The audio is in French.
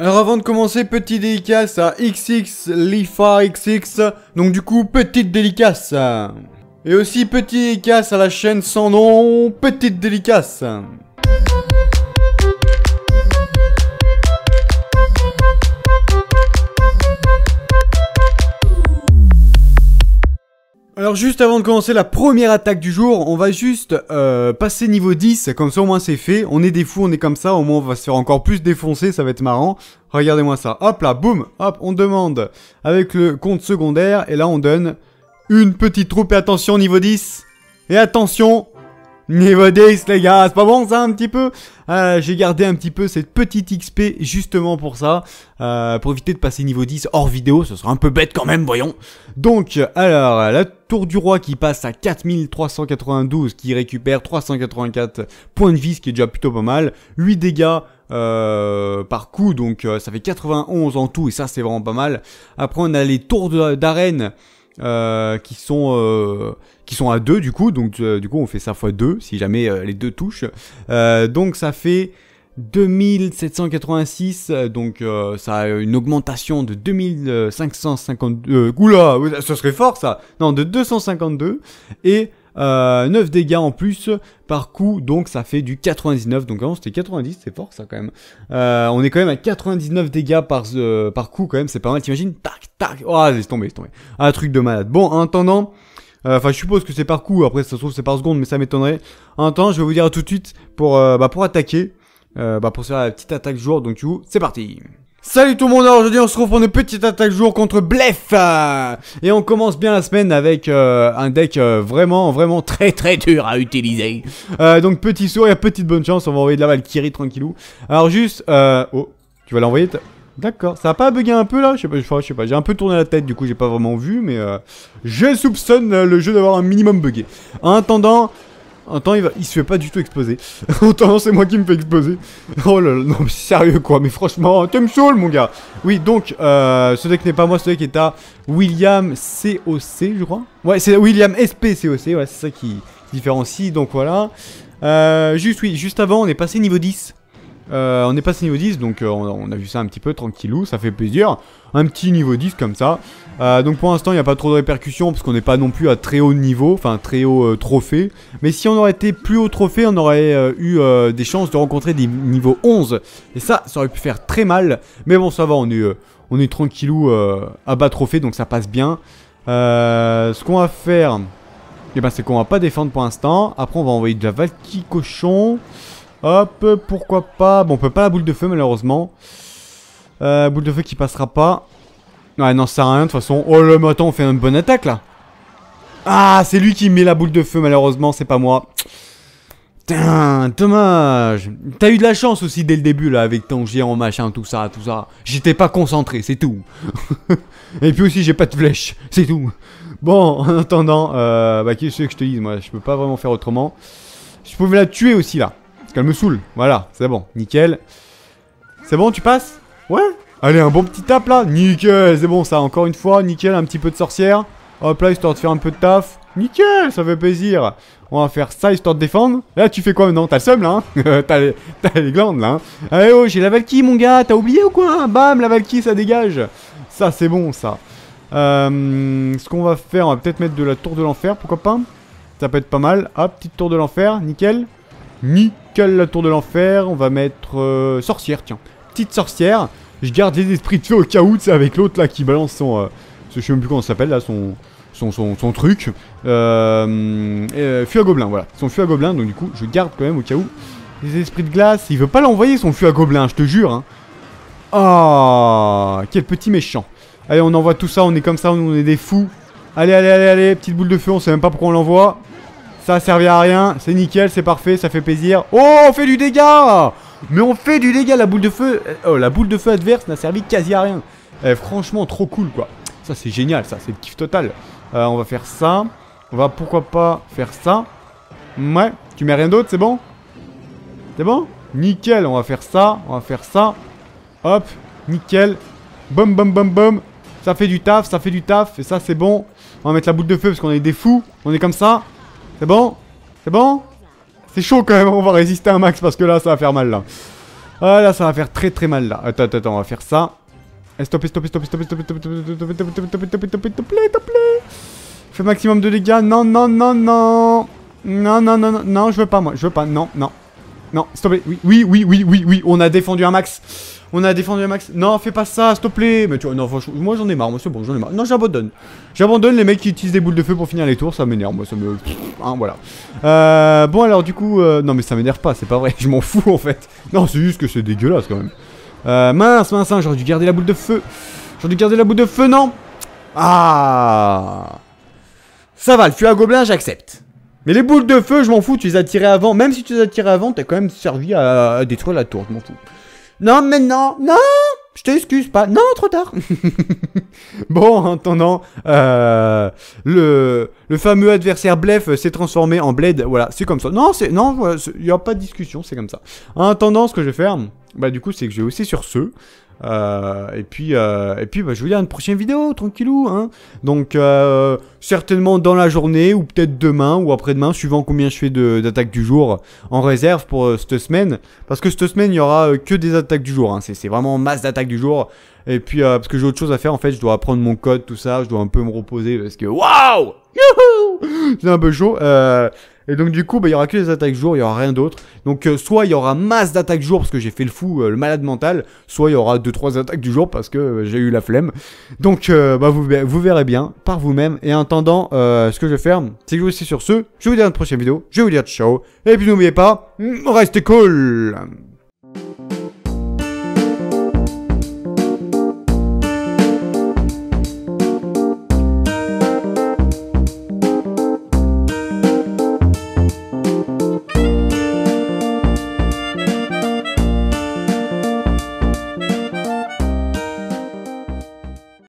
Alors avant de commencer, petit dédicace à XX, Lifa XX, donc du coup, petite dédicace. Et aussi petit dédicace à la chaîne sans nom, petite dédicace. Alors juste avant de commencer la première attaque du jour, on va juste euh, passer niveau 10, comme ça au moins c'est fait, on est des fous, on est comme ça, au moins on va se faire encore plus défoncer, ça va être marrant. Regardez-moi ça, hop là, boum, hop, on demande avec le compte secondaire, et là on donne une petite troupe, et attention niveau 10, et attention, Niveau 10 les gars, c'est pas bon ça un petit peu euh, J'ai gardé un petit peu cette petite XP justement pour ça, euh, pour éviter de passer niveau 10 hors vidéo, ce sera un peu bête quand même, voyons. Donc, alors, la tour du roi qui passe à 4392, qui récupère 384 points de vie, ce qui est déjà plutôt pas mal, 8 dégâts, euh, par coup, donc euh, ça fait 91 en tout, et ça c'est vraiment pas mal. Après on a les tours d'arène euh, qui sont euh, qui sont à 2 du coup donc euh, du coup on fait ça fois 2 si jamais les deux touchent donc ça fait 2786 donc ça a une augmentation de 2552 oula ça serait fort ça non de 252 et 9 dégâts en plus par coup, donc ça fait du 99. Donc avant c'était 90, c'est fort ça quand même. on est quand même à 99 dégâts par, par coup quand même, c'est pas mal. T'imagines, tac, Tac. Oh, ah, laisse tomber, laisse tombé, Un truc de malade. Bon, en attendant. Euh, enfin, je suppose que c'est par coup. Après, ça se trouve, c'est par seconde, mais ça m'étonnerait. En attendant, je vais vous dire tout de suite pour, euh, bah, pour attaquer. Euh, bah, pour faire la petite attaque jour. Donc, du coup, c'est parti. Salut tout le monde, alors aujourd'hui on se retrouve pour une petite attaque jour contre Blef Et on commence bien la semaine avec un deck vraiment vraiment très très dur à utiliser Donc petit sourire, petite bonne chance, on va envoyer de la Valkyrie tranquillou Alors juste, oh, tu vas l'envoyer D'accord, ça a pas bugué un peu là Je sais pas, je sais pas, j'ai un peu tourné la tête du coup, j'ai pas vraiment vu, mais euh, je soupçonne euh, le jeu d'avoir un minimum bugué. En attendant, il, va, il se fait pas du tout exploser. en attendant, c'est moi qui me fais exploser. Oh là là, non sérieux quoi, mais franchement, tu me saoules mon gars Oui, donc, ce euh, deck n'est pas moi, ce deck est à William COC, je crois. Ouais, c'est William SP COC, ouais, c'est ça qui différencie, donc voilà. juste, oui, juste avant, on est passé niveau 10. Euh, on est passé niveau 10, donc euh, on, a vu ça un petit peu tranquillou, ça fait plaisir. Un petit niveau 10 comme ça. Euh, donc pour l'instant, il n'y a pas trop de répercussions, parce qu'on n'est pas non plus à très haut niveau, enfin très haut trophée. Mais si on aurait été plus haut trophée, on aurait eu des chances de rencontrer des niveaux 11. Et ça, ça aurait pu faire très mal. Mais bon, ça va, on est, tranquillou à bas trophée, donc ça passe bien. ce qu'on va faire... et eh ben c'est qu'on va pas défendre pour l'instant. Après on va envoyer de la Valky Cochon. Hop, pourquoi pas. Bon, on peut pas la boule de feu, malheureusement. Euh, boule de feu qui passera pas. Ouais, non, ça sert à rien, de toute façon. Oh, le attends on fait une bonne attaque, là. Ah, c'est lui qui met la boule de feu, malheureusement, c'est pas moi. Putain, dommage. T'as eu de la chance aussi dès le début, là, avec ton gérant machin, tout ça, tout ça. J'étais pas concentré, c'est tout. Et puis aussi, j'ai pas de flèche, c'est tout. Bon, en attendant, euh, bah, qu'est-ce que je te dise, moi Je peux pas vraiment faire autrement. Je pouvais la tuer aussi, là qu'elle me saoule. Voilà, c'est bon, nickel. C'est bon, tu passes Ouais Allez, un bon petit tap là Nickel, c'est bon ça, encore une fois, nickel, un petit peu de sorcière. Hop là, histoire de faire un peu de taf. Nickel, ça fait plaisir. On va faire ça histoire de défendre. Là, tu fais quoi maintenant T'as le seum là hein T'as les... glandes là Allez, hein. eh, oh, j'ai la Valkyrie mon gars, t'as oublié ou quoi Bam, la Valkyrie ça dégage. Ça, c'est bon ça. Euh, ce qu'on va faire, on va peut-être mettre de la tour de l'enfer, pourquoi pas Ça peut être pas mal. Hop, petite tour de l'enfer, nickel. Nickel la tour de l'enfer On va mettre euh, sorcière, tiens. Petite sorcière. Je garde les esprits de feu au cas où, c'est avec l'autre là qui balance son... Euh, je sais même plus comment ça s'appelle là, son... Son, son, truc. Euh, euh à gobelin, voilà. Son feu à gobelin, donc du coup, je garde quand même au cas où. Les esprits de glace, il veut pas l'envoyer son feu à gobelin, je te jure. Hein. Ah, quel petit méchant. Allez, on envoie tout ça, on est comme ça, on est des fous. Allez, allez, allez, allez, petite boule de feu, on sait même pas pourquoi on l'envoie. Ça a servi à rien, c'est nickel, c'est parfait, ça fait plaisir. Oh, on fait du dégât Mais on fait du dégât, la boule de feu... Eh, oh, la boule de feu adverse n'a servi quasi à rien. Eh, franchement, trop cool, quoi. Ça, c'est génial, ça, c'est le kiff total. Euh, on va faire ça. On va pourquoi pas faire ça. Ouais, tu mets rien d'autre, c'est bon C'est bon Nickel, on va faire ça, on va faire ça. Hop, nickel. Bum, bum, bum, boum Ça fait du taf, ça fait du taf, et ça, c'est bon. On va mettre la boule de feu parce qu'on est des fous. On est comme ça. C'est bon C'est bon C'est chaud quand même, on va résister un max parce que là, ça va faire mal là. Ah là, ça va faire très très mal là. Attends, attends, on va faire ça. Stop, stop, stop, stop, stop, stop, stop, stop, stop, stop, stop, stop, stop, stop, stop, Non, non, non, non, stop, je veux pas moi. Je veux pas. Non, non. Non, stop. Oui, oui, oui, oui, oui, oui. On a défendu un max. On a défendu le max. Non, fais pas ça, s'il te plaît. Mais tu vois, non, moi j'en ai marre, moi c'est bon, j'en ai marre. Non, j'abandonne. J'abandonne les mecs qui utilisent des boules de feu pour finir les tours, ça m'énerve, moi ça me. Hein, voilà. Euh, bon, alors du coup, euh, non, mais ça m'énerve pas, c'est pas vrai, je m'en fous en fait. Non, c'est juste que c'est dégueulasse quand même. Euh, mince, mince, hein, j'aurais dû garder la boule de feu. J'aurais dû garder la boule de feu, non Ah Ça va, le feu à gobelin, j'accepte. Mais les boules de feu, je m'en fous, tu les as tirées avant. Même si tu les as tirées avant, t'as quand même servi à détruire la tour, je m'en fous. Non, mais non, non je t'excuse pas. Non, trop tard. bon, en attendant, euh, le, le fameux adversaire Blef s'est transformé en Bled. Voilà, c'est comme ça. Non, c'est non, il n'y a pas de discussion, c'est comme ça. En attendant, ce que je vais faire, bah du coup, c'est que je vais aussi sur ce. Euh, et puis, euh, et puis bah, je vous dis à une prochaine vidéo, tranquillou. Hein Donc, euh, certainement dans la journée, ou peut-être demain, ou après-demain, suivant combien je fais d'attaques du jour en réserve pour cette semaine. Parce que cette semaine, il y aura que des attaques du jour. Hein. C'est vraiment masse d'attaques du jour. Et puis, parce que j'ai autre chose à faire, en fait, je dois apprendre mon code, tout ça. Je dois un peu me reposer parce que, waouh! C'est un peu chaud. Et donc du coup, bah, il y aura que des attaques jour, il y aura rien d'autre. Donc euh, soit il y aura masse d'attaques jour parce que j'ai fait le fou, euh, le malade mental, soit il y aura 2 trois attaques du jour parce que euh, j'ai eu la flemme. Donc bah vous, vous verrez bien par vous-même. Et en attendant, ce que je vais faire, c'est que je vous suis sur ce. Je vous dis à notre prochaine vidéo. Je vais vous dire ciao. Et puis n'oubliez pas, restez cool.